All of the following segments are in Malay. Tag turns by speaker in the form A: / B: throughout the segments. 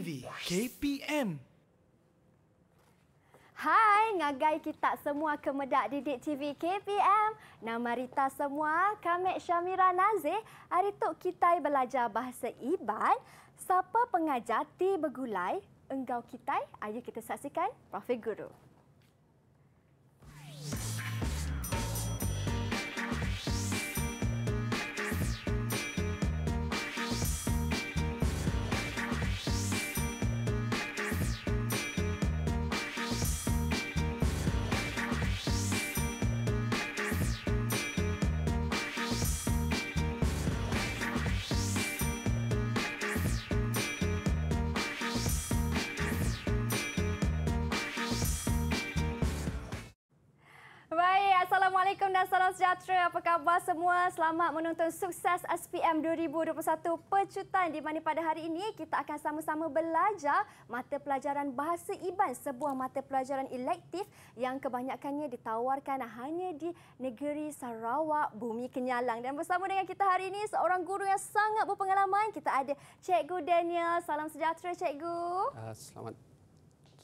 A: Vivi, KPM. Hai, ngagai kita semua ke Medak Didik TV KPM. Nama Rita semua, kami Syamira Nazih. Hari tu kita belajar bahasa Iban. Siapa pengajar ti begulai? Engkau kita, ayo kita saksikan Profil Guru. dan salam sejahtera. Apa khabar semua? Selamat menonton sukses SPM 2021 Pecutan di mana pada hari ini kita akan sama-sama belajar mata pelajaran Bahasa Iban, sebuah mata pelajaran elektif yang kebanyakannya ditawarkan hanya di negeri Sarawak, Bumi Kenyalang. Dan bersama dengan kita hari ini seorang guru yang sangat berpengalaman, kita ada Cikgu Daniel. Salam sejahtera, Cikgu.
B: Uh, selamat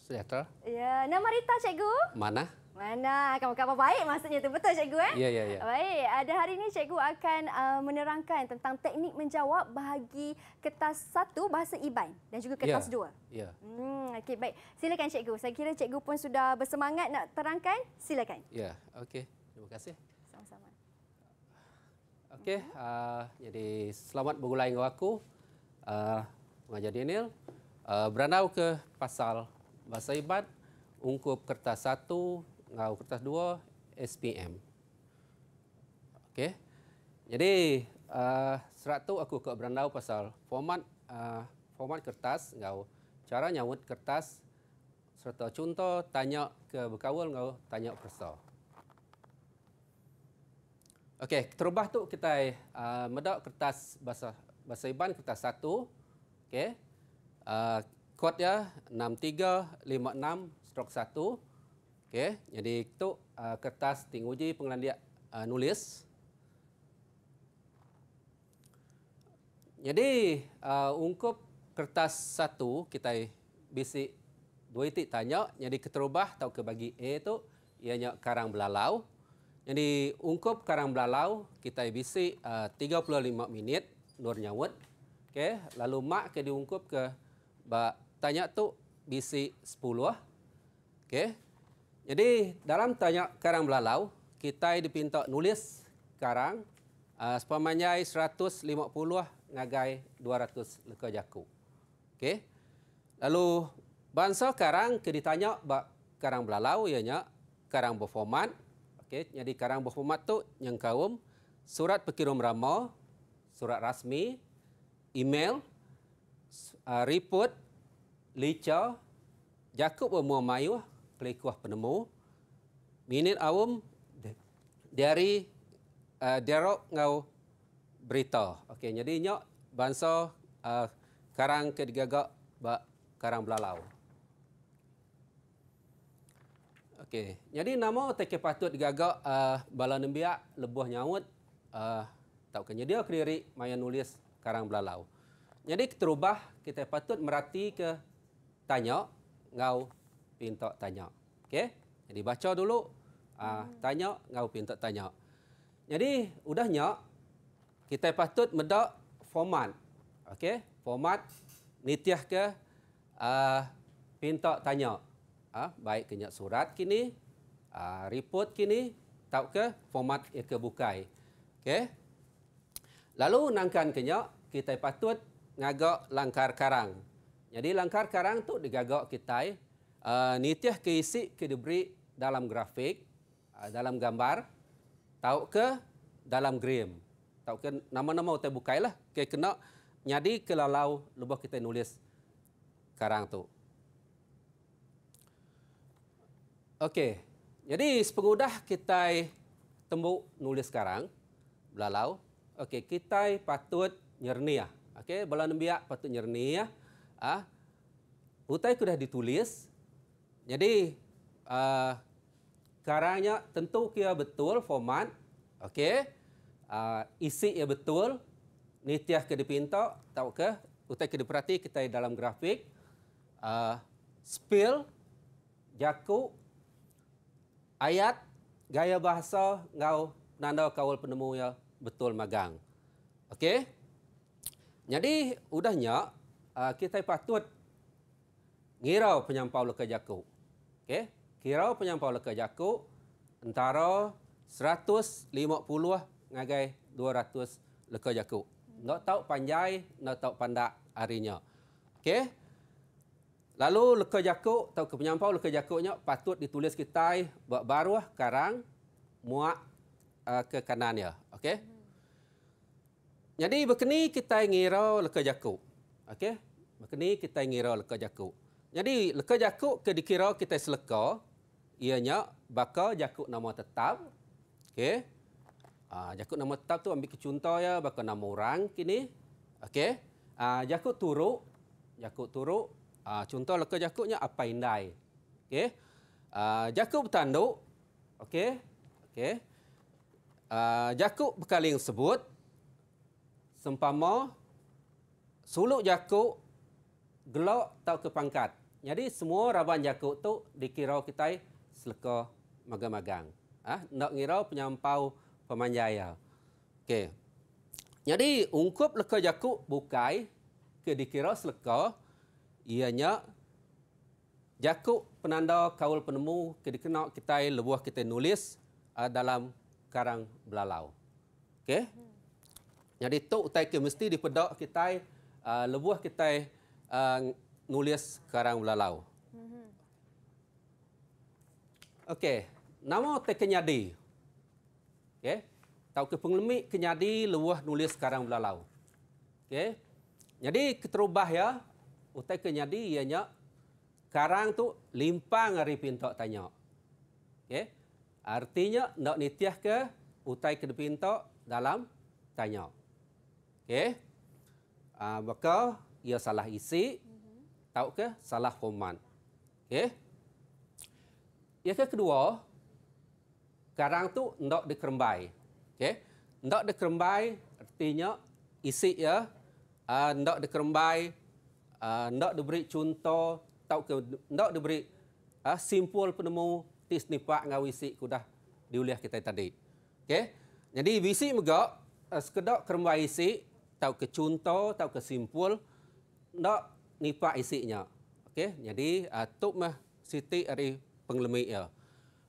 B: sejahtera.
A: Ya, nama Rita, Cikgu. Mana? Mana akan buka apa baik maksudnya tu betul cikgu eh? Ya ya ya. Baik, ada hari ini cikgu akan uh, menerangkan tentang teknik menjawab bagi kertas satu bahasa Iban dan juga kertas ya. dua. Ya. Hmm, okey baik. Silakan cikgu. Saya kira cikgu pun sudah bersemangat nak terangkan. Silakan.
B: Ya, okey. Terima kasih. Sama-sama. Okey, uh, jadi selamat bergulai dengan aku. Uh, mengajar Daniel. Uh, beranau ke pasal bahasa Iban. Ungkup kertas satu, uh, kertas dua SPM. Okey. Jadi uh, serat tu aku ke berandau pasal format uh, format kertas ngau cara nyawut kertas serta contoh tanya ke berkawal ngau tanya perso. Okey, terubah tu kita uh, medak kertas bahasa bahasa iban kertas satu. Okey. Uh, kod ya 6356 stroke 1. Okey, ya, jadi itu uh, kertas tinggi uji pengenalan dia uh, nulis. Jadi, uh, ungkup kertas satu, kita bisi dua titik tanya, jadi keterubah atau bagi A itu, ianya karang belalau. Jadi, ungkup karang belalau, kita bisa uh, 35 minit, nur nyawut. Okey, lalu mak ke diungkup ke, bak, tanya tu bisi 10. Okey, jadi dalam tanya karang belalau, kita dipinta nulis karang uh, sepamanya 150 ngagai 200 leka jaku. Okey. Lalu bangsa karang kita ditanya ba karang belalau ianya karang berformat. okay. jadi karang berformat tu yang kaum surat pekirum rama, surat rasmi, email, uh, report, licau, jaku bermua mayuh, pelikuah penemu. Minit awam dari uh, eh, Derok ngau berita. Okay, jadi nyok bangsa uh, eh, karang kedigagak ba karang belalau. Okay, jadi nama teke patut digagak uh, bala nembiak lebuh nyawut uh, tak kena dia kiri maya nulis karang belalau. Jadi terubah kita patut merati ke tanya ngau pintak tanya. Okey. Jadi baca dulu ah hmm. tanya ngau pintak tanya. Jadi udah udahnya kita patut medak format. Okey, format nitiah ke ah pintak tanya. Ah baik kena surat kini, ah report kini tau ke format ia ke bukai. Okey. Lalu nangkan kena kita patut ngagak langkar karang. Jadi langkar karang tu digagak kita Ah, nitiah keisik ke diberi dalam grafik, uh, dalam gambar, tau ke dalam gram. Tau ke nama-nama kita bukailah. Ke kena nyadi kelalau lubah kita nulis sekarang tu. Okey. Jadi sepengudah kita tembuk nulis sekarang, belalau. Okey, kita patut nyernia, Okey, bala nembiak patut nyernia. Ah. Utai kudah ditulis, jadi uh, sekarangnya tentu kira betul format. Okey. Uh, isi ya betul. Ni tiah ke dipinta, tahu ke? Utai ke diperhati kita dalam grafik. Uh, spill jaku ayat gaya bahasa ngau nanda kawal penemu ya betul magang. Okey. Jadi udahnya uh, kita patut ngira penyampau ke Okay, kirau penyampau leka jakuk antara 150 ngagai 200 leka jakuk. Nak tahu panjai, nak tahu pandak arinya. Okay, Lalu leka jakuk atau ke penyampau leka jakuknya patut ditulis kita buat baru karang muak uh, ke kanan ya. Okey. Jadi berkini kita ngira leka jakuk. Okay, Berkini kita ngira leka jakuk. Jadi leka jakuk ke dikira kita seleka ianya bakal jakuk nama tetap. Okey. Ah jakuk nama tetap tu ambil contoh ya bakal nama orang kini. Okey. Ah jakuk turuk jakuk turuk ah contoh leka jakuknya apa indai. Okey. Ah jakuk bertanduk. Okey. Okey. Ah jakuk bekaling sebut sempama suluk jakuk gelok tau ke pangkat. Jadi semua raban jakuk tu dikira kita seleko magang-magang. Ah, nak ngira penyampau pemanjaya. Okey. Jadi ungkup leko jakuk bukai ke dikira seleko ianya jakuk penanda kaul penemu ke dikena kita lebuah kita nulis uh, dalam karang belalau. Okey. Jadi tu utai ke mesti dipedak kita uh, lebuah kita uh, nulis karang belalau. Mm-hmm. Okey, nama teh kenyadi. Okey. Tau ke penglemik kenyadi luah nulis karang belalau. Okey. Jadi keterubah ya, utai oh, kenyadi ianya karang tu limpang ari pintok tanya. Okey. Artinya nak nitiah ke utai ke pintok dalam tanya. Okey. Ah uh, ia salah isi, mm-hmm. tahu ke salah format. Okey. Yang kedua, karang tu ndak dikerembai. okay? Ndak dikerembai artinya isi ya uh, ndak dikerembai uh, ndak diberi contoh tahu ke ndak diberi uh, simpul penemu tis nipak ngau isi ku dah diulih kita tadi. okay? Jadi isi mega uh, sekedok kerembai isi tahu ke contoh tahu ke simpul nak nipak isinya. Okey, jadi uh, mah siti dari penglemi ya.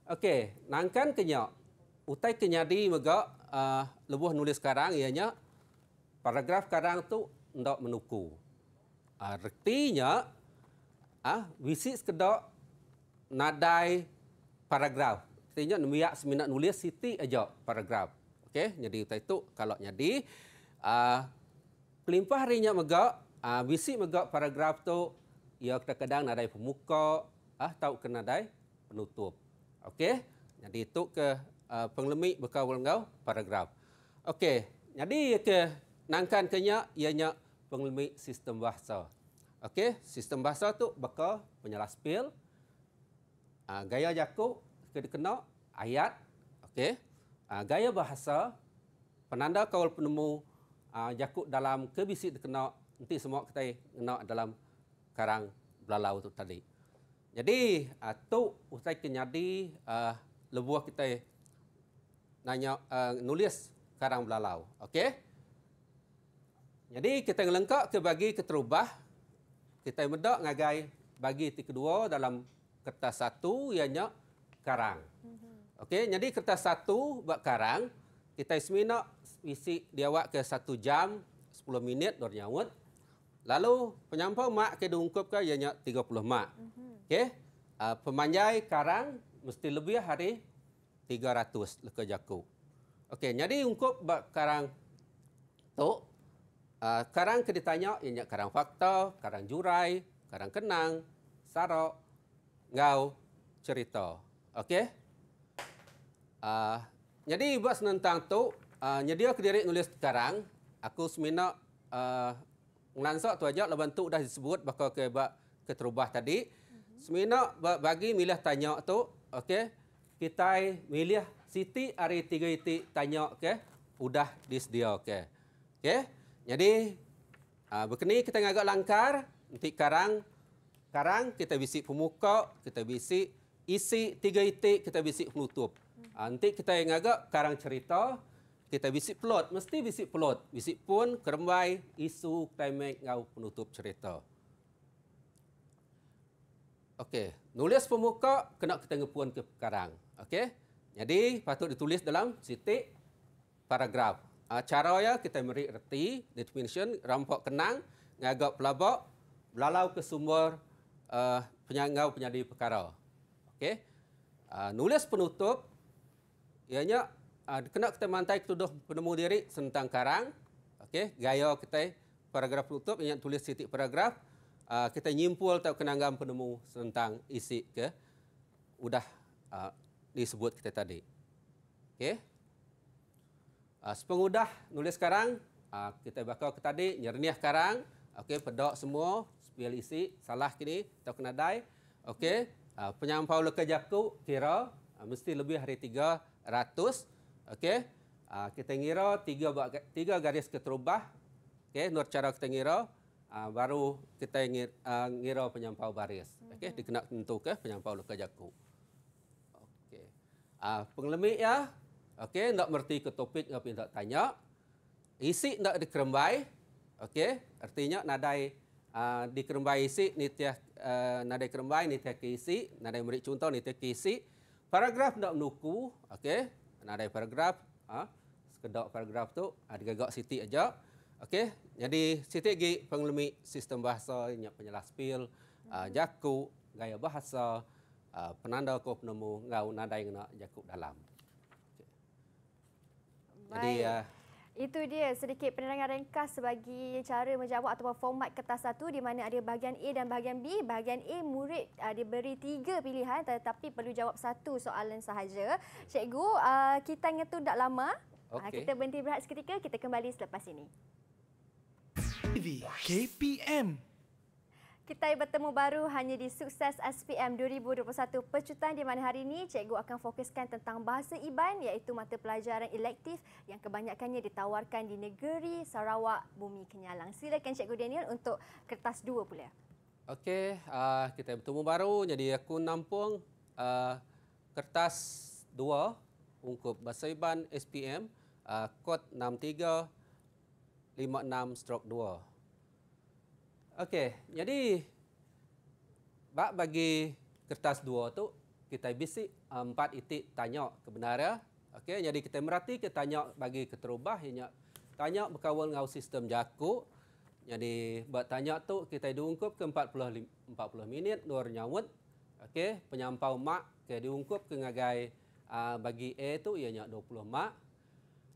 B: Okey, nangkan kenyak. Utai kenyadi mega uh, ah, lebuh nulis sekarang ianya paragraf sekarang tu ndak menuku. Artinya ah uh, ah, visi sekedok nadai paragraf. Artinya nemiak semina nulis siti aja paragraf. Okey, jadi utai tu kalau jadi uh, ah, Kelimpah rinya megak Ah uh, megak paragraf tu ia kadang-kadang nadai pemuka atau ah, kena dai penutup. Okey. Jadi itu ke uh, penglemik bekawul ngau paragraf. Okey. Jadi ke nangkan kenya ianya penglemik sistem bahasa. Okey, sistem bahasa tu beka penyelas pil. Uh, ah, gaya jaku kena kena ayat. Okey. Uh, gaya bahasa penanda kawal penemu uh, jaku dalam kebisik terkena nanti semua kita kena dalam karang belalau tu tadi. Jadi atau ah, usai kenyadi uh, lebuah kita nanya uh, nulis karang belalau. Okey. Jadi kita lengkap ke bagi keterubah kita medak ngagai bagi titik kedua dalam kertas satu ianya karang.
C: Mhm.
B: Okey, jadi kertas satu buat karang kita semina isi dia awak ke satu jam 10 minit dor nyawut. Lalu penyampau mak ke diungkap ke ianya 30 mak. Mm -hmm. Uh, pemanjai karang mesti lebih hari 300 leka jaku. okay? jadi ungkup karang tu uh, ah, karang ke ditanya ianya karang fakta, karang jurai, karang kenang, sarok, ngau, cerita. Okey. Uh, jadi buat senentang tu, uh, ah, nyedia kediri nulis karang, aku semina uh, Ngelansok tu aja lawan bentuk dah disebut baka ke bak keterubah tadi. Mhm. Semina bagi milih tanya tu, okey. Kita milih siti hari tiga iti tanya okey. udah disedia okey. Okey. Jadi uh, ah, berkini kita ngagak langkar nanti karang karang kita bisik pemuka, kita bisik isi tiga iti, kita bisik penutup. Uh, nanti kita ngagak karang cerita, kita visit plot, mesti visit plot. Visit pun kerembai isu klimat ngau penutup cerita. Okey, nulis pemuka kena kita ngepun ke sekarang. Okey. Jadi patut ditulis dalam titik paragraf. Ah, cara ya kita meri reti definition rampok kenang ngagak pelabok belalau ke sumber uh, ah, penyangau penyadi perkara. Okey. Uh, nulis penutup ianya uh, kena kita mantai tuduh penemu diri tentang karang. Okey, gaya kita paragraf tutup yang tulis titik paragraf. Uh, kita nyimpul tau kenangan penemu tentang isi ke udah uh, disebut kita tadi. Okey. Uh, sepengudah nulis sekarang uh, kita bakal ke tadi nyerniah karang. Okey, pedok semua spill isi salah kini tau kena dai. Okey. Uh, penyampau leka kira uh, mesti lebih hari 300 Okey. Uh, kita ngira tiga buat tiga garis keterubah. Okey, nur cara kita ngira uh, baru kita ah, ngira, uh, ngira penyampau baris. Okey, hmm. dikena tentukan eh, penyampau luka jaku. Okey. Ah uh, penglemik ya. Okey, nak merti ke topik ngapi nak tanya. Isi nak dikerembai. Okey, artinya nadai uh, dikerembai isi ni tiah uh, nadai kerembai ni tiah ke isi, nadai merik contoh ni tiah ke isi. Paragraf nak menuku, okey, nak ada paragraf ah ha? sekedar paragraf tu ada ha, gagak sitik aja okey jadi sitik gi penglumi sistem bahasa nya penyelah spil ah uh, jaku gaya bahasa ah penanda ko penemu ngau nadai ngena jaku dalam
A: okay. jadi uh, itu dia sedikit penerangan ringkas bagi cara menjawab ataupun format kertas satu di mana ada bahagian A dan bahagian B. Bahagian A murid uh, diberi tiga pilihan tetapi perlu jawab satu soalan sahaja. Cikgu, uh, kita ingat tu tak lama. Ah, okay. Uh, kita berhenti berehat seketika, kita kembali selepas ini. KPM kita bertemu baru hanya di Sukses SPM 2021 Pecutan di mana hari ini cikgu akan fokuskan tentang bahasa Iban iaitu mata pelajaran elektif yang kebanyakannya ditawarkan di negeri Sarawak, Bumi Kenyalang. Silakan cikgu Daniel untuk kertas dua pula.
B: Okey, uh, kita bertemu baru. Jadi aku nampung uh, kertas dua untuk bahasa Iban SPM uh, ah, kod 6356 stroke 2. Okey, jadi bak bagi kertas dua tu kita bisi empat itik tanya kebenaran. Ya. Okey, jadi kita merhati kita tanya bagi keterubah ianya tanya berkawan dengan sistem jaku. Jadi bak tanya tu kita diungkup ke 40 40 minit luar nyawut. Okey, penyampau mak ke diungkup ke ngagai uh, bagi A tu ianya 20 mak.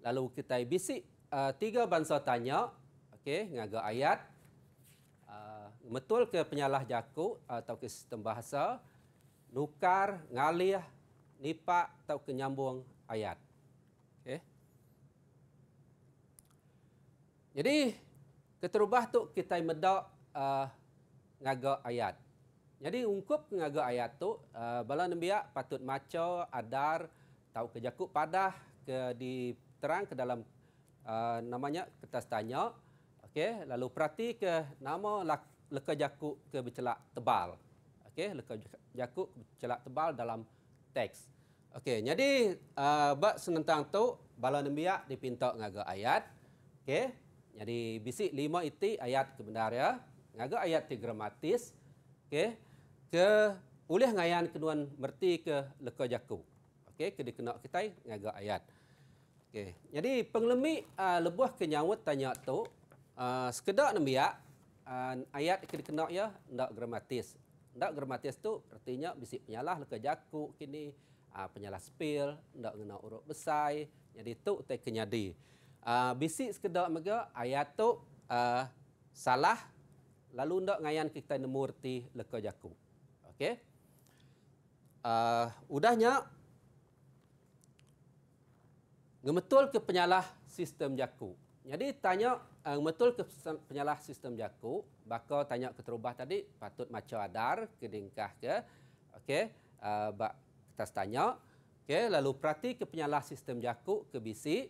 B: Lalu kita bisi uh, tiga bangsa tanya. Okey, ngaga ayat betul ke penyalah jakuk atau ke sistem bahasa nukar, ngalih, nipak atau kenyambung ayat. Okay. Jadi keterubah tu kita medok uh, eh, ngaga ayat. Jadi ungkup ngaga ayat tu uh, eh, bala nembiak patut maco adar tahu ke jakuk padah ke diterang ke dalam uh, namanya kertas tanya. Okey, lalu perhati ke nama lak leka jakuk ke bercelak tebal. Okey, leka jakuk bercelak tebal dalam teks. Okey, jadi uh, bak senentang tu bala nembiak dipintok ngaga ayat. Okey. Jadi bisik lima iti ayat kebenar ya. Ngaga ayat ti gramatis. Okey. Ke ulih ngayan kenuan merti ke leka jakuk. Okey, ke dikenak kita ngaga ayat. Okey. Jadi penglemi uh, lebuh kenyawut tanya tu uh, sekedak nembiak uh, ayat kena kena ya tidak gramatis Tidak gramatis tu artinya bisi penyalah leka jaku kini uh, penyalah spil tidak kena urut besai jadi tu tak kenyadi uh, bisi sekedar mega ayat tu uh, salah lalu ndak ngayan kita nemurti leka jaku okey uh, udahnya ngemetul ke penyalah sistem jaku jadi tanya uh, betul ke penyalah sistem jaku Bako tanya ke terubah tadi patut maca adar ke dingkah ke okey uh, bak kita tanya okey lalu perhati ke penyalah sistem jaku ke bisi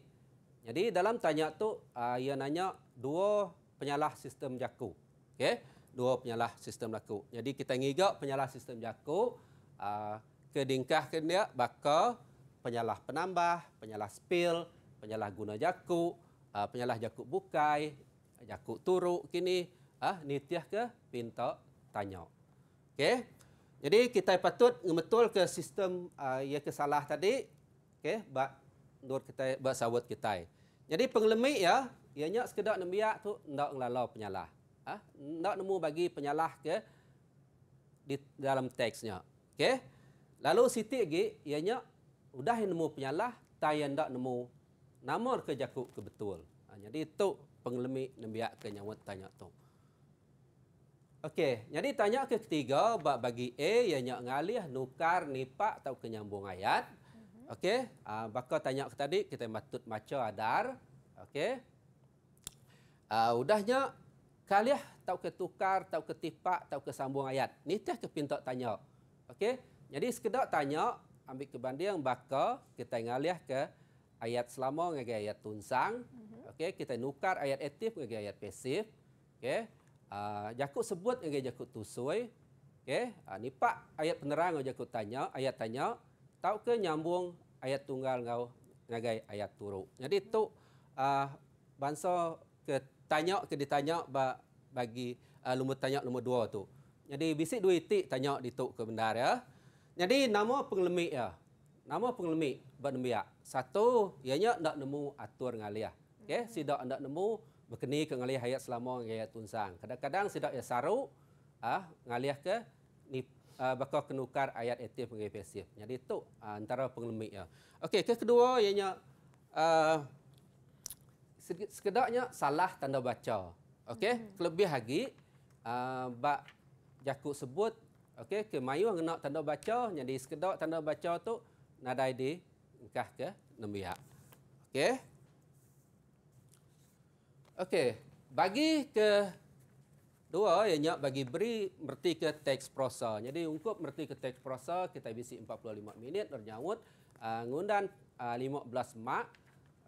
B: jadi dalam tanya tu uh, ia nanya dua penyalah sistem jaku okey dua penyalah sistem jaku jadi kita ngiga penyalah sistem jaku uh, ke dingkah ke dia baka penyalah penambah penyalah spill penyalah guna jaku uh, penyalah Jakub Bukai, Jakub Turuk kini, ah uh, nitiah ke pinta tanya. Okey. Jadi kita patut betul ke sistem uh, ia ke salah tadi. Okey, bak nur kita bak sawat kita. Jadi penglemik ya, ianya sekedar nembiak tu ndak ngelalau penyalah. Ah, uh, ndak nemu bagi penyalah ke di dalam teksnya. Okey. Lalu sitik lagi, ianya sudah nemu penyalah, tayang tak nemu namor ke jakuk ke betul. Ha, jadi tu penglemik nembiak ke nyawa tanya tu. Okey, jadi tanya ke ketiga bab bagi A ianya ngalih nukar nipak atau kenyambung ayat. Mhm. Okey, uh, bakal tanya ke tadi kita matut maca adar. Okey. Uh, udahnya kalih tau ke tukar, tau ke tipak, tau ke sambung ayat. Ni teh ke pintu tanya. Okey. Jadi sekedar tanya ambil kebanding bakal kita ngalih ke ayat selama dengan ayat tunsang. Mm-hmm. Okey, kita nukar ayat aktif dengan ayat pasif. Okey. Uh, ah, jakut sebut dengan jakut tusui. Okey, uh, ni pak ayat penerang dengan jakut tanya, ayat tanya. Tau ke nyambung ayat tunggal ngau ngagai ayat turu. Jadi mhm. tu uh, ah, bangsa ke tanya ke ditanya ba, bagi uh, lumut tanya lumut dua tu. Jadi bisik dua titik tanya dituk ke benda ya. Jadi nama penglemik ya. Nama penglemik berdemiak. Satu, ianya tidak nemu atur ngaliah. Okay? Mm -hmm. nemu berkeni ke ngaliah hayat selama ngaliah tunsang. Kadang-kadang sidak ya saru ah, ngaliah ke ni uh, bakal kenukar ayat aktif dengan pasif. Jadi itu uh, ah, antara pengelemik. Ya. Okey, ke kedua ianya uh, sekedaknya salah tanda baca. Okay, mm -hmm. kelebih lagi uh, bak jakuk sebut Okey, kemayu nak tanda baca, jadi sekedar tanda baca tu nadai di engkah ke nembiak. Okey. Okey, bagi ke dua ianya bagi beri merti ke teks prosa. Jadi ungkup merti ke teks prosa kita bisi 45 minit ternyawut uh, ah, ngundan uh, ah, 15 mak.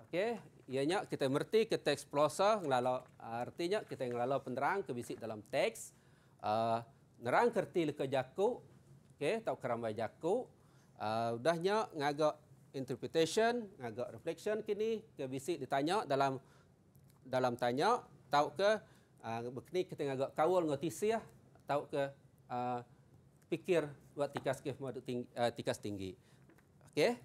B: Okey, ianya kita merti ke teks prosa ngelala uh, ah, artinya kita ngelala penerang ke bisi dalam teks. Uh, nerang kerti leka jaku. Okey, tau keramai jaku. Uh, udahnya ngagak interpretation, agak reflection kini ke bisik ditanya dalam dalam tanya tahu ke uh, ni kita agak kawal dengan tisi lah, tahu ke uh, fikir buat tikas ke mod tinggi uh, ah, tikas tinggi. Okey.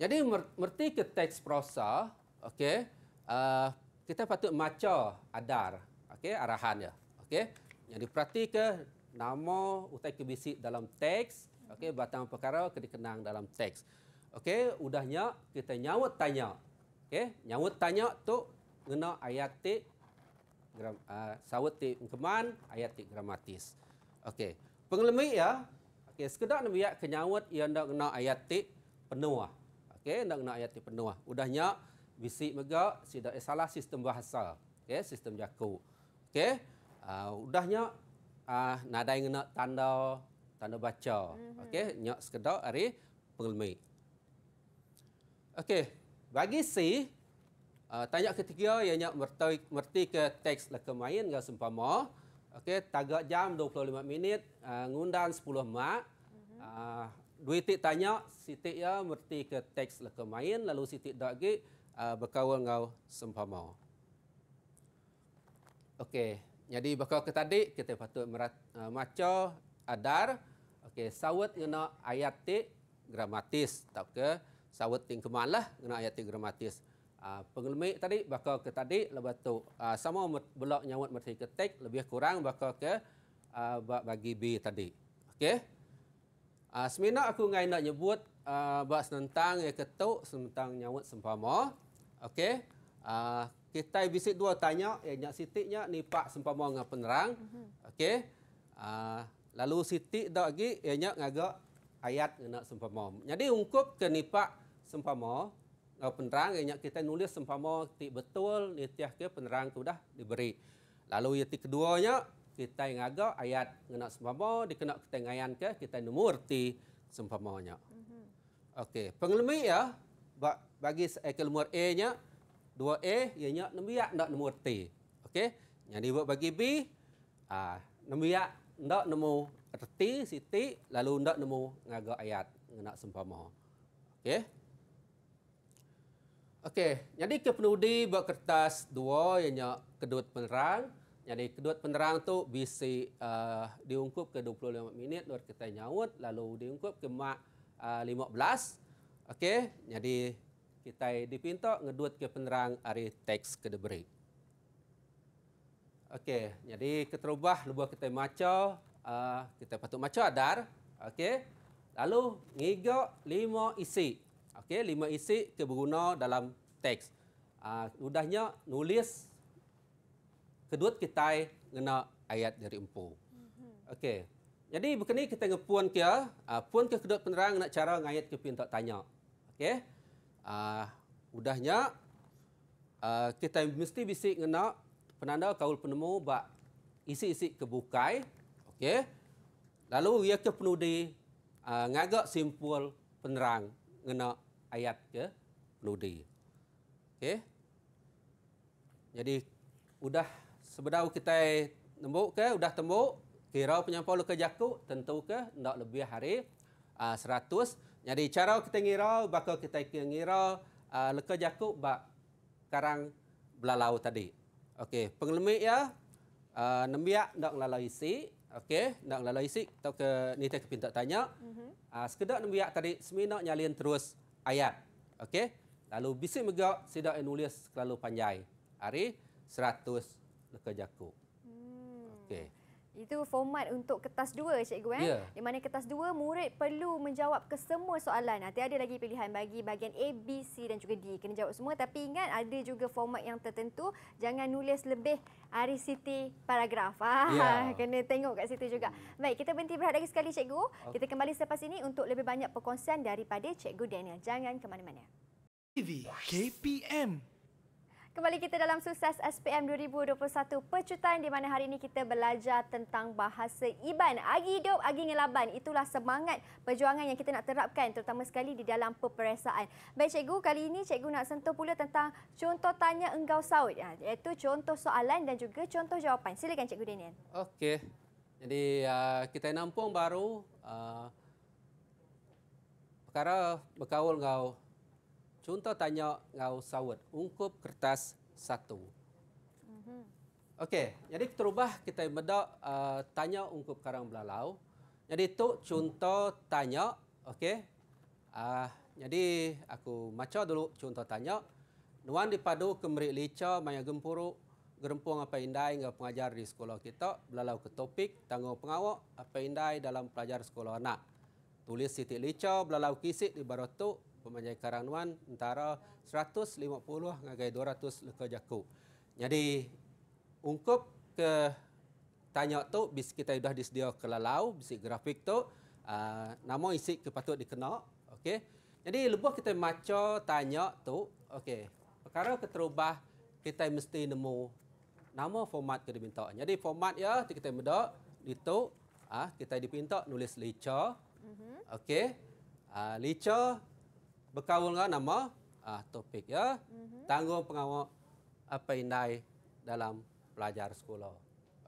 B: Jadi merti ke teks prosa, okey, uh, kita patut maca adar, okey, ya, Okey. Jadi perhati ke nama utai ke bisik dalam teks, Okey, batang perkara kena kenang dalam teks. Okey, udahnya kita nyawat tanya. Okey, nyawat tanya tu kena ayat te gram uh, ah, sawat te keman ayat te gramatis. Okey, pengelemi ya. Okey, sekedar nak biar kenyawut ia ndak kena ayat te penuah. Okey, nak kena ayat te penuah. Udahnya bisik mega sidak eh, salah sistem bahasa. Okey, sistem jaku. Okey, uh, udahnya uh, nadai kena tanda tanda baca. Mm -hmm. Okey, nyak sekedar ari pengelmik. Okey, bagi C, uh, tanya ketiga ianya merti, merti ke teks leka lah main dengan sempama. Okey, tagak jam 25 minit, uh, ngundang 10 mak. Mhm. uh, Dua titik tanya, titik ya merti ke teks leka lah main, lalu titik dah lagi uh, berkawal dengan sempama. Okey, jadi bakal ke tadi, kita patut merat, uh, maca adar. Okey, sawat kena ayat te gramatis. Tak ke? Sawat ting kemalah kena ayat te gramatis. Uh, tadi bakal ke tadi lepas tu. Uh, sama belok nyawat mesti ketik lebih kurang bakal ke uh, bagi B tadi. Okey. Uh, semina aku ngai nak nyebut uh, bak senentang ya ketuk senentang nyawat sempama. Okey. Uh, kita bisik dua tanya ya nyak sitiknya ni pak sempama dengan penerang. Mhm. Okey. Uh, Lalu Siti dah lagi, ianya eh, ngagak ayat kena sempama. Jadi ungkup kenipak sempama, uh, penerang ianya eh, kita nulis sempama ti betul, nitiah ke penerang tu dah diberi. Lalu yang keduanya, kita ngagak ayat kena sempama, dikena kita ke, kita nomor ti nya. Okey, pengelmi ya, bagi ekel nomor A nya, dua A ianya ya, nembiak nak nomor T. Okey, jadi buat bagi B, ah, nembiak ndak nemu erti siti lalu ndak nemu ngaga ayat ngena sempama. Okey. Okey, jadi ke penudi buat kertas dua yang kedut penerang. Jadi kedut penerang tu bisi uh, diungkup ke 25 minit luar kita nyaut, lalu diungkup ke mak uh, 15. Okey, jadi kita dipintok ngedut ke penerang ari teks ke debrik. Okey, jadi kita rubah lubuh kita maco, uh, kita patut maco, adar. Okey. Lalu ngiga lima isi. Okey, lima isi kita berguna dalam teks. Uh, mudahnya nulis kedua kita kena ayat dari empu.
C: Mhm.
B: Okey. Jadi berkini kita ngepuan kia, uh, puan ke kedua penerang nak cara ngayat ke pintu tanya. Okey. Uh, mudahnya uh, kita mesti bisik kena penanda kaul penemu bak isi-isi ke bukai. Okey. Lalu ia ke penudi uh, ngagak simpul penerang kena ayat ke penudi. Okey. Jadi udah sebedau kita tembuk ke udah temu. kira penyampai lu ke jaku tentu ke ndak lebih hari uh, 100 jadi cara kita ngira bakal kita ngira uh, leka jaku bak karang belalau tadi Okey, pengelemik ya. Uh, nembiak nak lalai isi. Okey, nak lalai isi. kita ke ni tak kepinta tanya. Mm -hmm. uh, sekedar nembiak tadi, semina nyalian terus ayat. Okey, lalu bisik mega sidak yang nulis terlalu panjang. Hari 100 leka jakuk.
A: Hmm. Okey. Itu format untuk kertas dua, cikgu. Eh? Ya. Di mana kertas dua, murid perlu menjawab ke semua soalan. Nanti ada lagi pilihan bagi bahagian A, B, C dan juga D. Kena jawab semua. Tapi ingat, ada juga format yang tertentu. Jangan nulis lebih hari city paragraf. Ah, ya. Kena tengok kat situ juga. Baik, kita berhenti berhati lagi sekali, cikgu. Okay. Kita kembali selepas ini untuk lebih banyak perkongsian daripada cikgu Daniel. Jangan ke mana-mana. TV KPM. Kembali kita dalam sukses SPM 2021 Pecutan di mana hari ini kita belajar tentang bahasa Iban. Agi hidup, agi ngelaban. Itulah semangat perjuangan yang kita nak terapkan terutama sekali di dalam peperiksaan. Baik cikgu, kali ini cikgu nak sentuh pula tentang contoh tanya engkau saud. Ha, iaitu contoh soalan dan juga contoh jawapan. Silakan cikgu Daniel.
B: Okey. Jadi uh, kita nampung baru uh, perkara berkawal dengan Contoh tanya ngau sawat ungkup kertas satu. Mhm. Okey, jadi terubah kita meda uh, tanya ungkup karang belalau. Jadi tu contoh tanya, okey. Uh, jadi aku maca dulu contoh tanya. Nuan dipadu kemerik lica maya gempuru gerempuang apa indai ngau pengajar di sekolah kita belalau ke topik tanggung pengawak apa indai dalam pelajar sekolah anak. Tulis titik lica belalau kisik di barotu pemanjai Karang Nuan antara 150 ngagai 200 leka jaku. Jadi ungkup ke tanya tu bis kita sudah disedia ke lalau bisi grafik tu uh, nama isi ke patut dikena okey. Jadi lebih kita maca tanya tu okey. Perkara keterubah kita mesti nemu nama format ke diminta. Jadi format ya kita meda itu ah kita dipinta nulis lica. Mhm. Okey. Ah uh, lica berkawan dengan nama uh, topik ya. Mm -hmm. Tanggung pengawal apa indai dalam pelajar sekolah.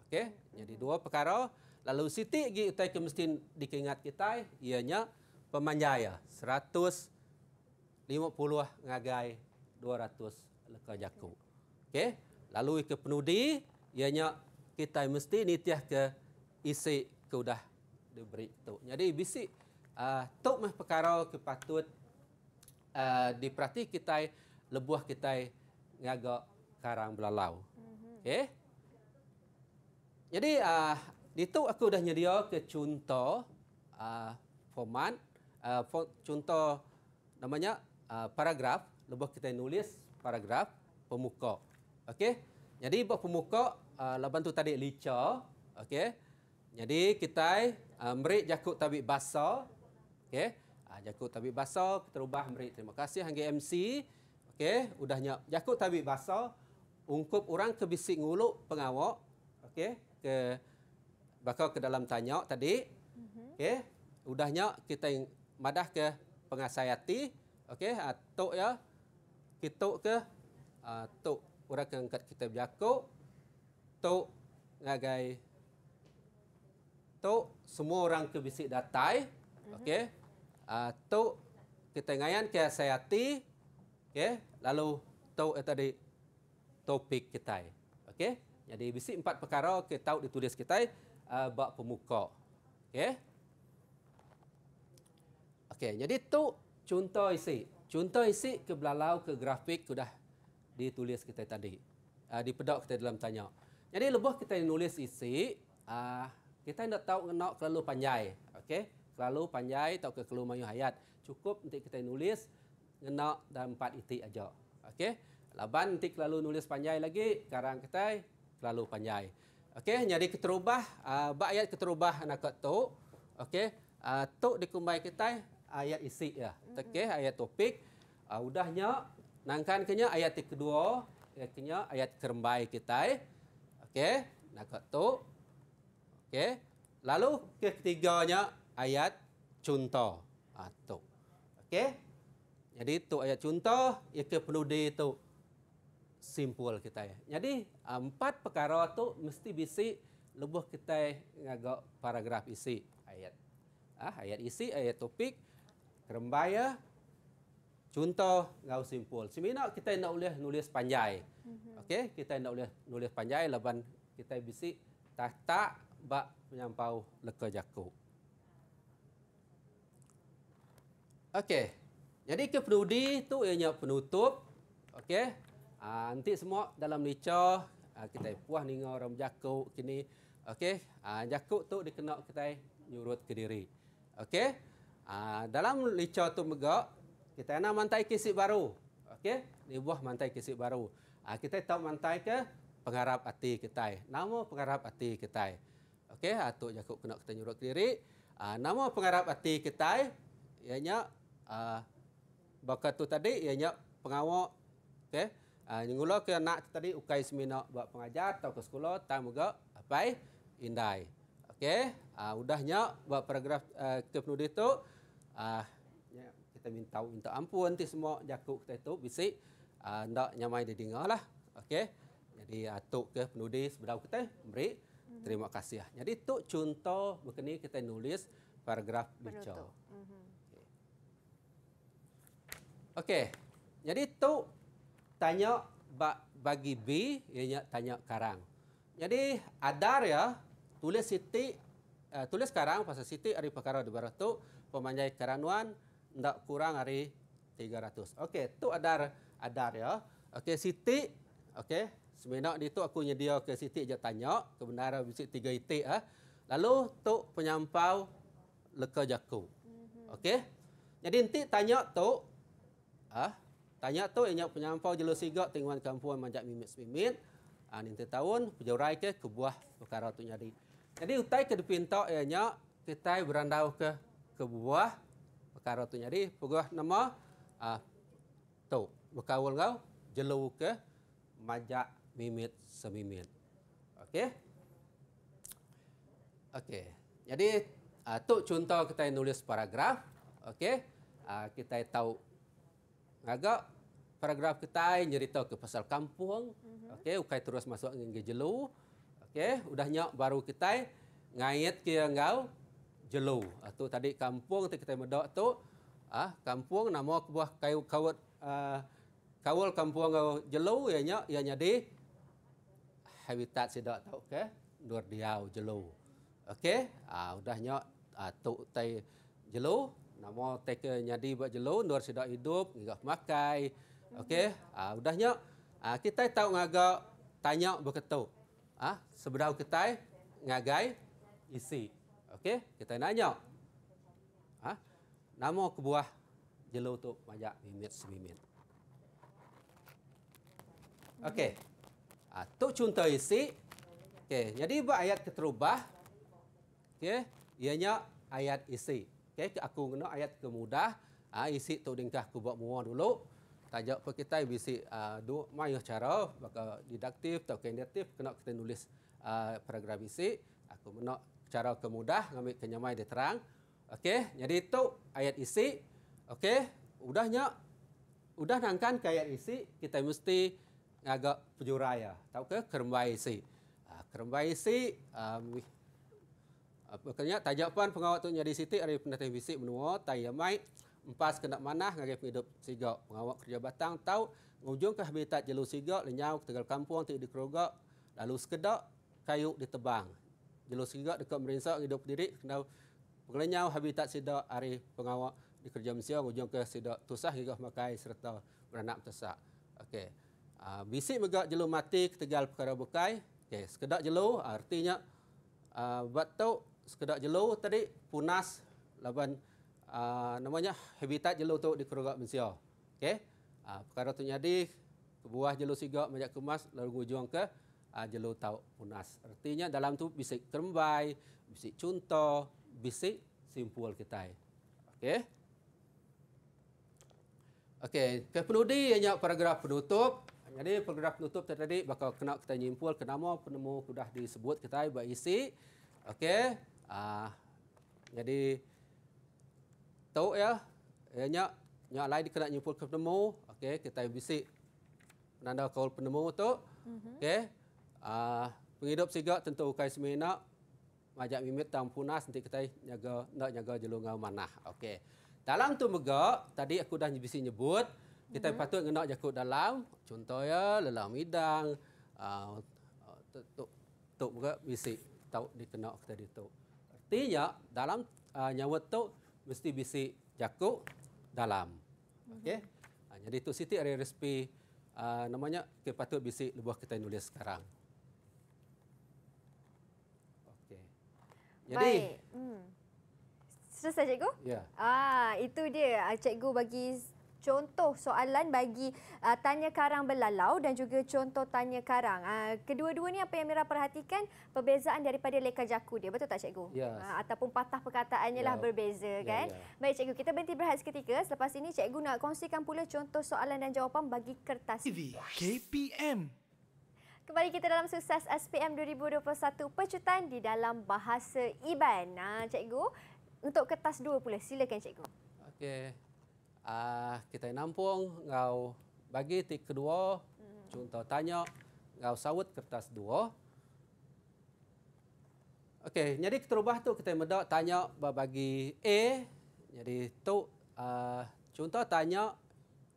B: Okey, mm -hmm. jadi mhm. dua perkara. Lalu Siti lagi utai ke mesti dikingat kita ianya pemanjaya 150 ngagai 200 leka jaku. Okey, lalu ke penudi ianya kita mesti nitiah ke isi ke udah diberi tu. Jadi bisik uh, tok meh perkara ke patut uh, eh, diperhati kita lebuah kita ngagok karang belalau. Mhm. eh? Jadi uh, itu aku dah nyedia ke contoh uh, eh, format, contoh namanya paragraf, lebuah kita nulis paragraf pemuka. okey? Jadi buat pemuka, uh, laban tu tadi lica. okey? Jadi kita uh, merik jakut tabik basah. Okay? Jakut Tabib Basar terubah beri terima kasih hang MC. Okey, udahnya Jakut Tabib Basar ungkup orang ke bisik nguluk pengawak. Okey, ke bakal ke dalam tanya tadi. Mhm. Okey, udahnya kita madah ke pengasayati. Okey, atuk ha, ya. Kita ke atuk ha, orang ke angkat kita Jakut. Tok ngagai Tok semua orang ke bisik datai. Mhm. Okey. Mm -hmm tu ketengahan ke saya ti okey lalu tu eh, tadi topik kita okey jadi bisi empat perkara ke tau ditulis kita uh, eh, bak pemuka okey okey jadi tu contoh isi contoh isi ke belalau ke grafik sudah ditulis kita tadi uh, eh, di pedak kita dalam tanya jadi lebih kita nulis isi uh, kita nak tahu kena terlalu panjang okey terlalu panjang atau keluar mayu hayat. Cukup nanti kita nulis ngena dan empat itik aja. Okey. Laban nanti lalu nulis panjang lagi, Sekarang kita terlalu panjang. Okey, jadi keterubah uh, bak ayat keterubah anak tu. Okey, uh, ah, tu dikumbai kita ayat isi ya. Okey, ayat topik uh, ah, udahnya nangkan kenya ayat kedua, ayat kenya ayat kerembai kita. Okey, anak tu. Okey. Lalu ketiganya ayat contoh atau ah, okey jadi tu ayat contoh ia ya ke perlu di tu simpul kita ya jadi ah, empat perkara tu mesti bisi lubuh kita ngagak paragraf isi ayat ah ayat isi ayat topik kerembaya contoh ngau simpul semina kita nak boleh nulis panjai mhm. okey kita nak boleh nulis panjai laban kita bisi tak tak bak menyampau leka jakuk Okey. Jadi ke penudi tu ianya penutup. Okey. uh, nanti semua dalam licah uh, ah, kita puas dengar orang jakuk kini. Okey. Ah uh, jakuk tu dikenak kita nyurut ke diri. Okey. uh, dalam licah tu megak kita nak mantai kisik baru. Okey. Ni buah mantai kisik baru. uh, kita tahu mantai ke pengharap hati kita. Nama pengharap hati kita. Okey, atuk jakuk kena kita nyurut ke diri. Ah uh, nama pengharap hati kita ianya uh, ah, bakat tu tadi ianya pengawak okey uh, ah, nyungulo ke anak tadi ukai semina buat pengajar atau ke sekolah tam juga apa indai okey uh, ah, udahnya buat paragraf uh, kita penulis tu uh, kita minta minta ampun ti semua jakuk kita tu bisi uh, ndak nyamai didengar lah okey jadi atuk ke penulis berdau kita beri terima kasih ya. jadi tu contoh begini kita nulis paragraf bicara Okey. Jadi tu tanya bagi B ianya tanya karang. Jadi adar ya tulis siti uh, tulis karang pasal siti ari perkara di barat tu pemanjai karanuan ndak kurang ari 300. Okey, tu adar adar ya. Okey siti okey semena ni tu aku nyedia ke siti je tanya kebenaran bisik tiga itik ah. Ha. Lalu tu penyampau leka jaku. Mhm. Okey. Jadi nanti tanya tu ah tanya tu inya penyampau jelo sigak tengwan kampuan manjak mimit semimit ah nanti tahun pejurai ke ke buah perkara tu nyari jadi utai ke depin tok inya ya, kita berandau ke ke buah perkara tu nyari pegah nama ah tu bekawul kau jelo ke majak mimit semimit okey okey jadi ah tu contoh kita nulis paragraf okey ah kita tahu agak paragraf kita cerita ke pasal kampung. Mm-hmm. Okey, ukai terus masuk ke jelo, Okey, sudah nyok baru kita ngayat ke engau jelo Atau tadi kampung tu kita medok tu ah kampung nama buah kayu kawat uh, ah, kawal kampung engau jelu ya ianya ya ianya di habitat sedak tau ke okay? luar diau jelo, Okey, ah nyok ah, atau tai jelo nama teka nyadi buat jelo, dua sedak hidup gigah pemakai okey ah uh, udahnya uh, kita tahu ngagak tanya berketu ah uh, seberau kita ngagai isi okey kita nanya ah uh, nama kebuah jelo tu banyak mimit semimit okey ah uh, tu contoh isi okey jadi buat ayat keterubah okey ianya ayat isi Okey, aku guna ayat kemudah. Ah ha, isi tu dengkah aku buat mua dulu. Tajak pun kita isi ha, dua mayo cara baka didaktif atau kreatif kena kita tulis uh, ha, paragraf isi. Aku nak cara kemudah ngambil kenyamai dia terang. Okey, jadi itu ayat isi. Okey, udahnya udah nangkan ke ayat isi kita mesti agak pejuraya. Lah. Tahu ke kerembai isi. Uh, kerembai isi uh, Apakanya tajak pun pengawak tu nyari siti dari pendatang bisik menua tai mai empas kena mana ngarep hidup siga pengawak kerja batang tahu ujung ke habitat jelu siga lenyau ke tegal kampung ti di kerogak lalu sekedok kayu ditebang jelu siga dekat merinsak hidup diri kena pengelenyau habitat sida ari pengawat di kerja mesia ujung ke sida tusah gigah makai serta beranak tusah okey bisik mega jelu mati ke tegal perkara bekai okey sekedok jelu artinya uh, ah, batuk sekedar jelo, tadi punas laban uh, ah, namanya habitat jelo tu di kerugak Malaysia. Okey. Uh, ah, perkara tu jadi buah jelau siga majak kemas lalu ujung ke uh, ah, jelau tau punas. Artinya dalam tu bisik kerembai, bisik cunto, bisik simpul kita. Okey. Okey, ke penudi hanya paragraf penutup. Jadi paragraf penutup tadi bakal kena kita nyimpul kenapa penemu sudah disebut kita baik isi. Okey. Uh, jadi tahu ya, ya nyak nyak lain kena nyimpul ke penemu. Okey, kita bisik penanda kaul penemu tu. Mm-hmm. Okey. Uh, ah, penghidup sigak tentu ukai semena majak mimit tang punas nanti kita nyaga nak nyaga jelungau mana. Okey. Dalam tu mega tadi aku dah bisi nyebut kita mm-hmm. patut ngena jakut dalam contoh ya lelah midang uh, tok tok muka bisi tau dikena kita ditok artinya dalam uh, nyawa tu mesti bisi jakuk dalam. Mhm. Okey. Uh, jadi tu Siti ada resipi uh, namanya kita patut bisi lebuh kita nulis sekarang. Okey. Jadi
C: Baik.
A: Hmm. Selesai cikgu? Ya. Ah, itu dia ah, cikgu bagi contoh soalan bagi uh, tanya karang belalau dan juga contoh tanya karang. Uh, kedua-dua ni apa yang Mira perhatikan perbezaan daripada leka jaku dia betul tak cikgu? Yes. Uh, ataupun patah perkataannya yeah. lah ya. berbeza yeah, kan. Yeah. Baik cikgu kita berhenti berehat seketika. Selepas ini cikgu nak kongsikan pula contoh soalan dan jawapan bagi kertas TV KPM. Kembali kita dalam sukses SPM 2021 pecutan di dalam bahasa Iban. Nah, cikgu, untuk kertas dua pula silakan cikgu.
B: Okey uh, kita nampung ngau bagi tik kedua mm -hmm. contoh tanya ngau sawut kertas dua okey jadi terubah tu kita medak tanya bagi A jadi tu uh, contoh tanya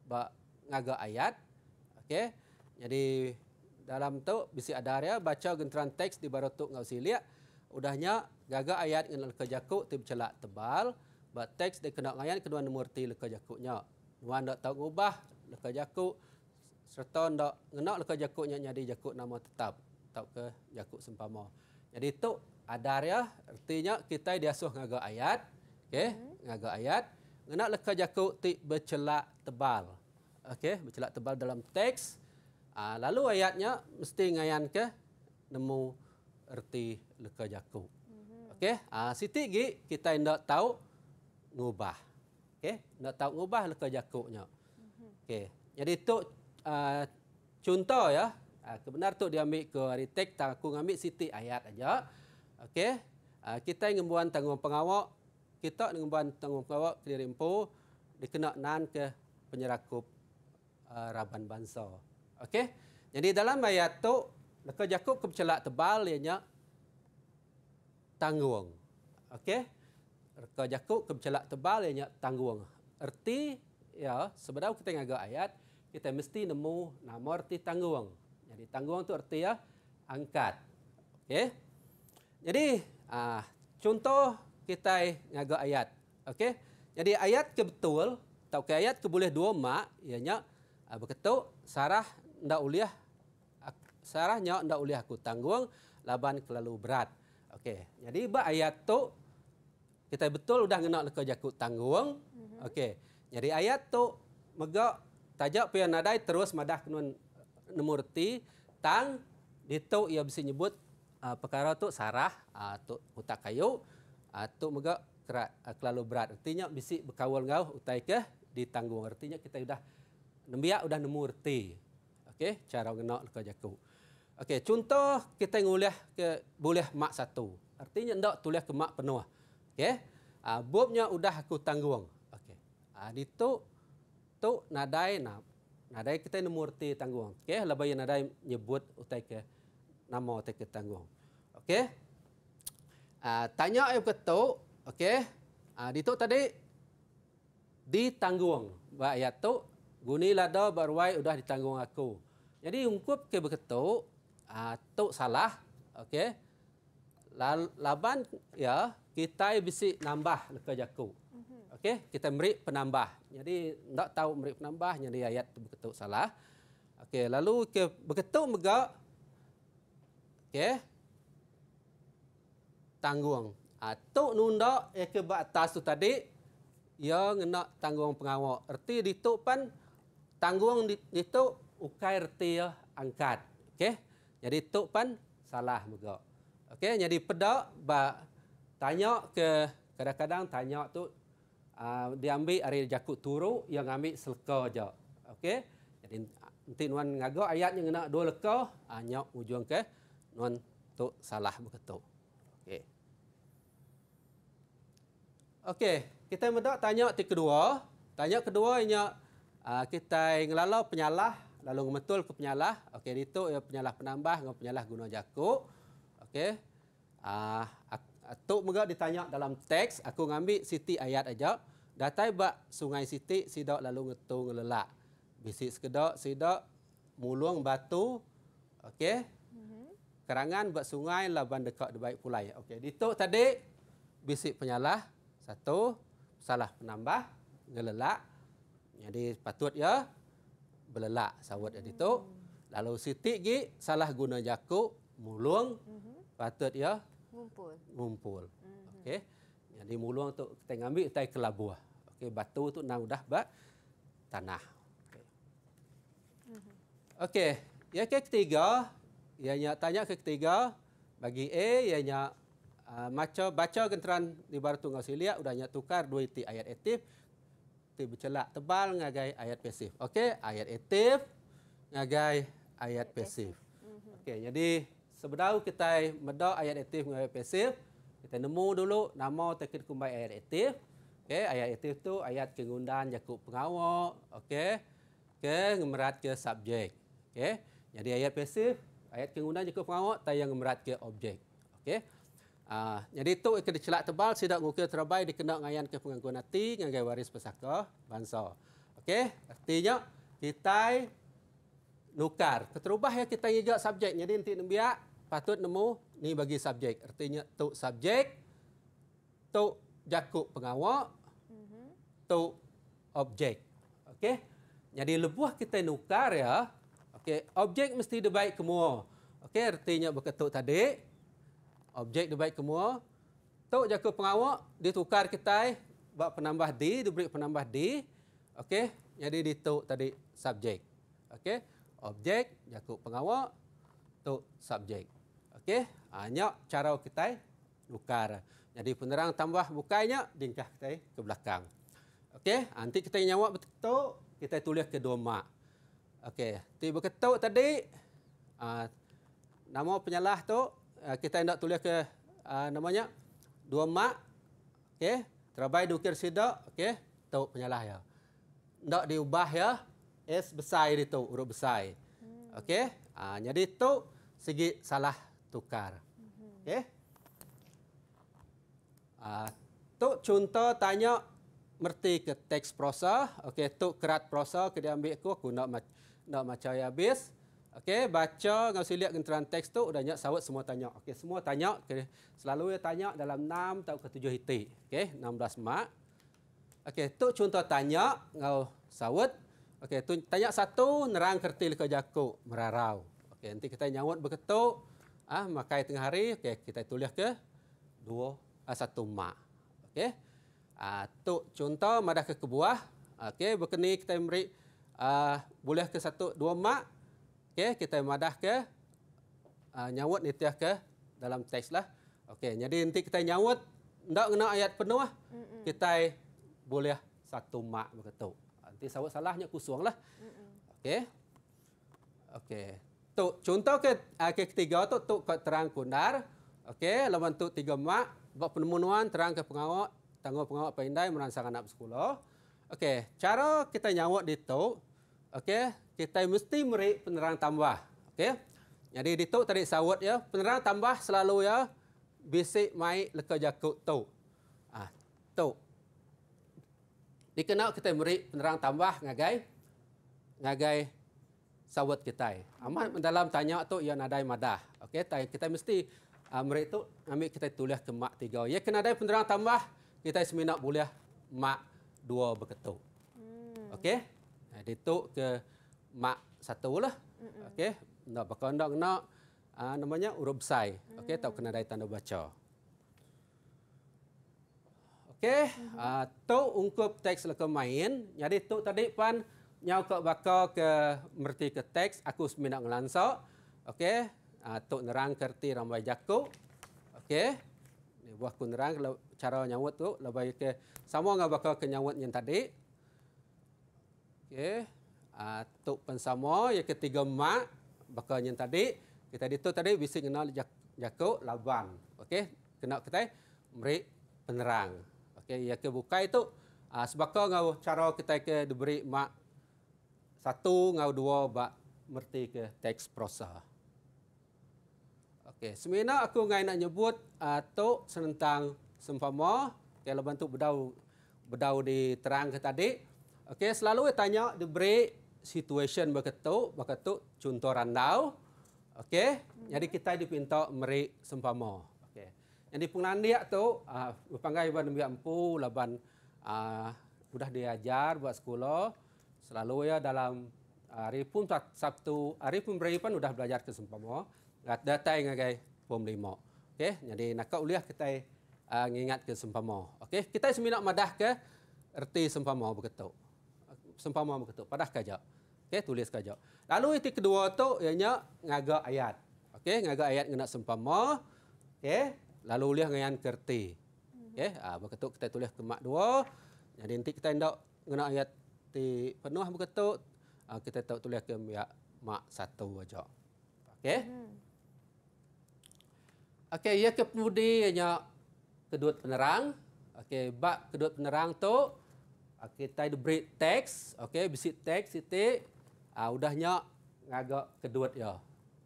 B: ba ngaga ayat okey jadi dalam tu bisi ada area baca genteran teks di barotuk ngau siliak, udahnya gaga ayat ngan kerja ku tib celak tebal Bak teks dia kena ngayan kedua nombor leka leka nya. Nuan ndak tahu ubah leka jakuk serta ndak ngena leka nya jadi jakuk nama tetap. Tak ke jakuk sempama. Jadi tu adar ya artinya kita diasuh ngaga ayat. Okey, mm ngaga ayat. Ngena leka jakuk ti bercelak tebal. Okey, bercelak tebal dalam teks. Ah, lalu ayatnya mesti ngayan ke nemu erti leka jakuk. Mhm. Okey, ah siti gi kita ndak tahu ngubah. Okey, nak tahu ngubah leka jakuknya. Okey. Jadi tu uh, contoh ya. Ah, kebenar tu dia ambil ke aritek tak aku ngambil sitik ayat aja. Okey. Uh, ah, kita yang buat tanggung pengawak. Kita yang buat tanggung pengawak ke rimpu dikena nan ke penyerakup uh, raban bangsa. Okey. Jadi dalam ayat tu leka jakuk ke celak tebal ianya tanggung. Okey reka jakuk ke celak tebal yang tanggung. Erti ya sebelum kita ngaga ayat kita mesti nemu nama erti tanggung. Jadi tanggung tu erti ya angkat. Okey. Jadi ah, contoh kita ngaga ayat. Okey. Jadi ayat ke betul atau ke ayat ke boleh dua mak ianya ah, berketuk sarah ndak uliah sarahnya ndak uliah aku tanggung laban kelalu berat. Okey. Jadi ba ayat tu kita betul udah kena leka jakut tanggung. Mhm. Okey. Jadi ayat tu megak tajak pian nadai terus madah kenun nomor tang Ditau ia bisa nyebut uh, perkara tu sarah atau uh, hutak kayu atau ah, uh, mega kerat uh, ah, berat artinya bisi berkawal ngau utai ke ditanggung artinya kita sudah nembiak sudah nemu okey cara ngena leka jaku okey contoh kita ngulih ke boleh mak satu artinya ndak tulis ke mak penuh Okey. Ah bobnya udah aku tanggung. Okey. Ah di tu tu nadai na nadai kita nomor murti tanggung. Okay, lebih nadai nyebut utai ke nama utai ke tanggung. Okey. Ah tanya ayo ke tu. Okey. Ah di tu tadi ditanggung. Ba ya tu guni lada berwai udah ditanggung aku. Jadi ungkup ke begitu ah tu salah. Okey. Laban ya kita bisi nambah leka jaku. Okey, kita meri penambah. Jadi tak tahu meri penambah jadi ayat tu berketuk salah. Okey, lalu ke berketuk mega. Okey. Tanggung. Atau ha, nunda yang eh, ke atas tu tadi yang nak tanggung pengawak. Erti di tu pan tanggung di tu ukai erti ya angkat. Okey. Jadi tu pan salah mega. Okey, jadi pedak ba tanya ke kadang-kadang tanya tu uh, ah, diambil dari jakut turu yang ambil selka aja. Okey. Jadi nanti nuan ngaga ayat yang kena dua leka hanya ah, uh, ujung ke nuan tu salah begitu. Okey. Okey, kita mula tanya ti kedua. Tanya kedua ianya uh, ah, kita ngelalau penyalah lalu betul ke penyalah. Okey, itu ya penyalah penambah dengan penyalah guna jakut. Okey. uh, Tok Mega ditanya dalam teks, aku ngambil siti ayat aja. Datai bak sungai siti, sidak lalu ngetung lelak. Bisik sekedak, sidak mulung batu. Okey. Mm -hmm. Kerangan buat sungai laban dekat debaik pulai. Okey, Di tu tadi bisik penyalah. Satu, salah penambah ngelelak. Jadi patut ya belelak sawat ya ditok. Mm -hmm. Lalu siti gi salah guna jakuk mulung. Mm -hmm. Patut ya mengumpul. Mengumpul. Mm-hmm. Okey. Jadi muluang tu kita ambil tai kelabuah. Okey, batu tu nak udah ba tanah. Okey. Mm-hmm. Okey, ya ke ketiga, ya ianya tanya ke ketiga bagi A ianya uh, ah, maca baca genteran di baratu ngau silia udahnya tukar dua titik ayat aktif titik bercelak tebal ngagai ayat pasif. Okey, ayat aktif ngagai ayat pasif. Mhm. Okey, jadi sebelum kita meda ayat aktif dengan ayat pasif, kita nemu dulu nama terkait kumpai ayat aktif. okay ayat aktif tu ayat kegundan cakup pengawal, okay, okay ngemerat ke subjek. okay Jadi ayat pasif, ayat kegundan cakup pengawal tai yang ngemerat ke objek. okay Uh, ah, jadi itu ikut celak tebal sidak muka terabai dikena ngayan ke pengangguan nanti ngagai waris pesaka bangsa. Okey, artinya kita nukar. terubah ya kita ijak subjek. Jadi nanti nembiak patut nemu ni bagi subjek artinya tok subjek tok jakuk pengawak mhm. tok objek okey jadi lebuh kita nukar ya okey objek mesti baik kemua okey artinya berkata tadi objek baik kemua tok jakuk pengawak ditukar kita buat penambah di diberi penambah di okey jadi ditok tadi subjek okey objek jakuk pengawak tok subjek Okey, hanya ah, cara kita tukar. Jadi penerang tambah bukanya, dingkah kita eh, ke belakang. Okey, ah, nanti kita nyawa betul, kita tulis ke dua mak. Okey, tu berketuk tadi, uh, nama penyalah tu, uh, kita nak tulis ke uh, namanya dua mak. Okey, terbaik dukir sidak, okey, tu penyalah ya. Tak diubah ya, S besar itu, huruf besar. Okey, uh, jadi tu segi salah tukar. Mhm. Okey. Uh, ah, contoh tanya merti ke teks prosa. Okey, Tu kerat prosa ke dia ambil aku aku nak nak macam ya habis. Okey, baca ngau siliak genteran teks tu udah nyak sawat semua tanya. Okey, semua tanya okay. selalu dia tanya dalam 6 atau ke 7 hiti, Okey, 16 mak. Okey, Tu contoh tanya ngau sawat. Okey, tanya satu nerang kertil ke jakuk merarau. Okey, nanti kita nyawut berketuk ah makai tengah hari okey kita tulis ke dua ah, satu mak okey ah tu contoh madah ke kebuah okey berkeni kita beri ah boleh ke satu dua mak okey kita madah ke ah, nyawut nitiah ke dalam teks lah okey jadi nanti kita nyawut ndak kena ayat penuh lah. kita boleh satu mak begitu ah, nanti sawut salahnya kusuang lah okey okey tu contoh ke ah, ke ketiga tu tu kat terang kundar okey lawan tu tiga mak buat penemuan terang ke pengawak tanggo pengawak pandai merangsang anak sekolah okey cara kita nyawak di tu okey kita mesti meri penerang tambah okey jadi di tu tadi sawat ya penerang tambah selalu ya bisik mai leka jakut tu ah tu dikenal kita meri penerang tambah ngagai ngagai sawat kita. Amat ah, dalam tanya tu ia ya nadai madah. Okey, tanya kita mesti uh, mereka tu ambil kita tulis ke mak tiga. Ya kena ada penerang tambah kita semina boleh mak dua berketuk. Hmm. Okey. Nah, tu ke mak satu lah.
C: Hmm. Okey.
B: Nak bakal nak ah, mm. kena uh, namanya urub sai. Hmm. Okey, tahu kena ada tanda baca. Okey, uh, mm-hmm. tu ungkup teks lekemain. Jadi tu tadi pan nyau kok bako ke merti ke teks aku semina ngelanso okey uh, nerang kerti ramai jaku okey buah ku nerang cara nyawut tu lebih ke sama ngau bako ke nyawut yang tadi okey uh, tok pensamo ya ketiga mak bako yang tadi kita di tu tadi bisik kenal jaku laban okey kena kita merik penerang okey ya ke buka itu uh, ah, sebab kau cara kita ke diberi mak satu ngau dua bak merti ke teks prosa. Okey, semena aku ngai nak nyebut atau uh, senentang sempama kalau okay, bantu bedau bedau di terang ke tadi. Okey, selalu tanya di break situation berketu, berketu contoh randau. Okey, hmm. jadi kita dipinta meri sempama. Okey. jadi di Punglandia tu, uh, ah, berpanggai buat nombor laban uh, ah, sudah diajar buat sekolah selalu ya dalam hari pun Sabtu, hari pun beri pun sudah belajar ke sempama. Kata datang dengan form 5. Okey, jadi nak uliah kita ah, ingat ke sempama. Okey, kita semina madah ke erti sempama berketuk. Sempama berketuk, padah kaja. Okey, tulis kaja. Lalu itu kedua tu ianya ngaga ayat. Okey, ngaga ayat kena sempama. Okey, lalu uliah ngayan kerti. Okey, uh, berketuk kita tulis kemak dua. Jadi nanti kita hendak mengenai ayat hati penuh berketuk uh, ah, kita tahu tulis ke pihak mak satu aja okey hmm. okey ia ke pemudi hanya kedut penerang okey bab kedut penerang tu ah, kita ada break text okey bisik text itu uh, ah, udahnya ngagak kedut ya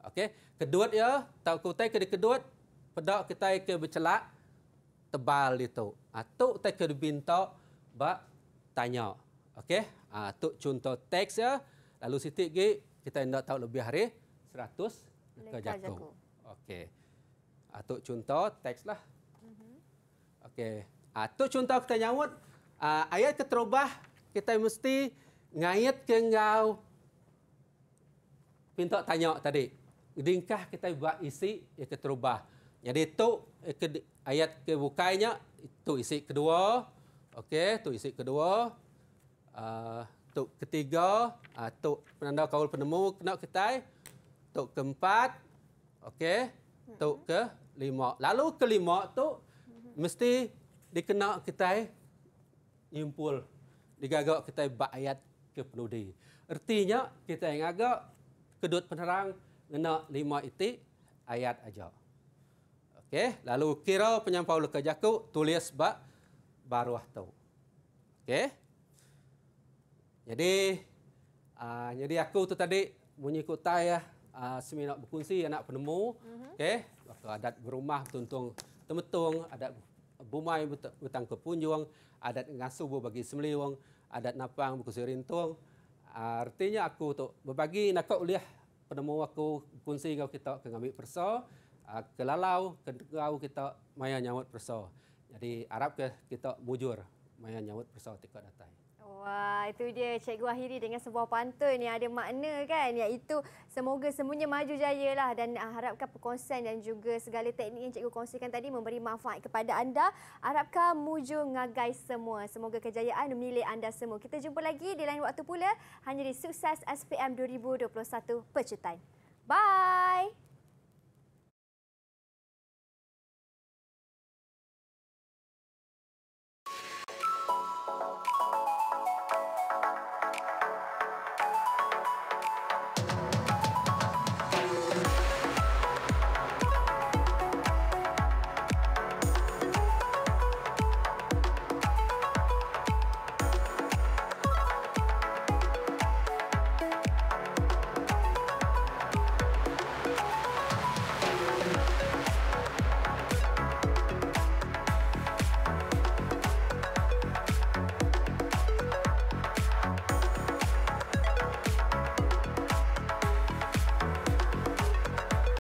B: okey kedut ya tau kutai ke kedut pedak kita ke bercelak tebal itu atau tak ke bintok bab tanya Okey, ha, ah, tu contoh teks ya. Lalu sitik lagi, kita hendak tahu lebih hari. 100 leka jatuh. Okey. Atau ah, contoh teks lah. Mhm. Okey. Atau ah, contoh kita nyawut. ayat keterubah, kita mesti ngayat ke engkau. Pintu tanya tadi. Dingkah kita buat isi yang keterubah. Jadi itu eh, ayat kebukanya, itu isi kedua. Okey, tu isi kedua uh, Tok ketiga uh, Tok penanda kaul penemu kena ketai Tok keempat Okey Tok mm-hmm. ke lima Lalu ke lima Tok mm-hmm. Mesti dikena ketai Nyimpul Digagak ketai bakayat ke penudi Artinya kita yang agak Kedut penerang Kena lima itik Ayat aja. Okey, lalu kira penyampau leka jakuk tulis bak baruah tau. Okey. Jadi uh, jadi aku tu tadi bunyi ikut tai ya. Uh, semi nak anak penemu. Mm-hmm. Okey. adat berumah tuntung temetung, adat bumai butang kepunjung, adat ngasu bu bagi semeliwong, adat napang berkongsi rintung. Uh, artinya aku tu berbagi nak uliah penemu aku kunci kau kita ke ngambil perso uh, kelalau ke kau kita maya nyawat perso jadi arab ke kita mujur maya nyawat perso tiko datang
A: Wah, itu dia Cikgu Ahiri dengan sebuah pantun yang ada makna kan iaitu semoga semuanya maju jaya lah dan harapkan perkongsian dan juga segala teknik yang Cikgu kongsikan tadi memberi manfaat kepada anda. Harapkan muju ngagai semua. Semoga kejayaan memilih anda semua. Kita jumpa lagi di lain waktu pula hanya di Sukses SPM 2021 Pecutan. Bye!